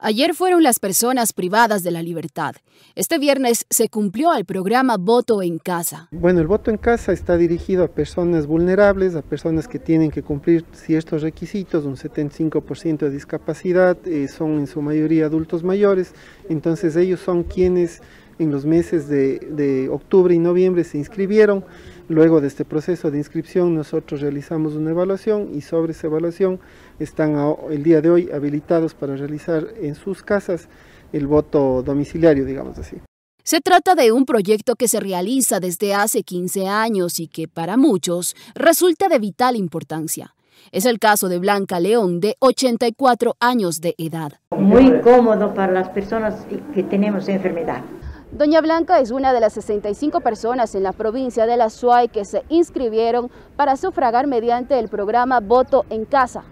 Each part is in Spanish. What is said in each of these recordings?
Ayer fueron las personas privadas de la libertad. Este viernes se cumplió el programa Voto en Casa. Bueno, el voto en casa está dirigido a personas vulnerables, a personas que tienen que cumplir ciertos requisitos, un 75% de discapacidad, eh, son en su mayoría adultos mayores, entonces ellos son quienes en los meses de octubre y noviembre se inscribieron. Luego de este proceso de inscripción nosotros realizamos una evaluación y sobre esa evaluación están el día de hoy habilitados para realizar en sus casas el voto domiciliario, digamos así. Se trata de un proyecto que se realiza desde hace 15 años y que para muchos resulta de vital importancia. Es el caso de Blanca León, de 84 años de edad. Muy cómodo para las personas que tenemos enfermedad. Doña Blanca es una de las 65 personas en la provincia de La Suay que se inscribieron para sufragar mediante el programa Voto en Casa.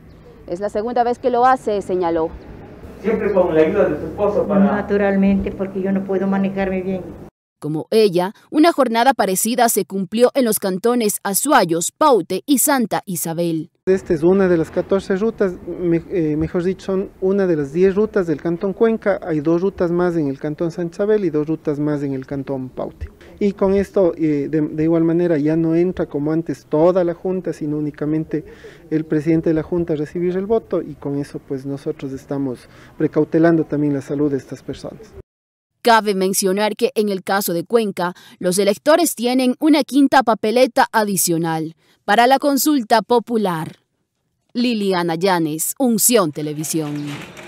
Es la segunda vez que lo hace, señaló. Siempre con la ayuda de su esposo para... Naturalmente, porque yo no puedo manejarme bien. Como ella, una jornada parecida se cumplió en los cantones Azuayos, Paute y Santa Isabel. Esta es una de las 14 rutas, eh, mejor dicho, son una de las 10 rutas del Cantón Cuenca. Hay dos rutas más en el Cantón San Isabel y dos rutas más en el Cantón Paute. Y con esto, eh, de, de igual manera, ya no entra como antes toda la Junta, sino únicamente el presidente de la Junta a recibir el voto y con eso pues nosotros estamos precautelando también la salud de estas personas. Cabe mencionar que en el caso de Cuenca, los electores tienen una quinta papeleta adicional para la consulta popular. Liliana Llanes, Unción Televisión.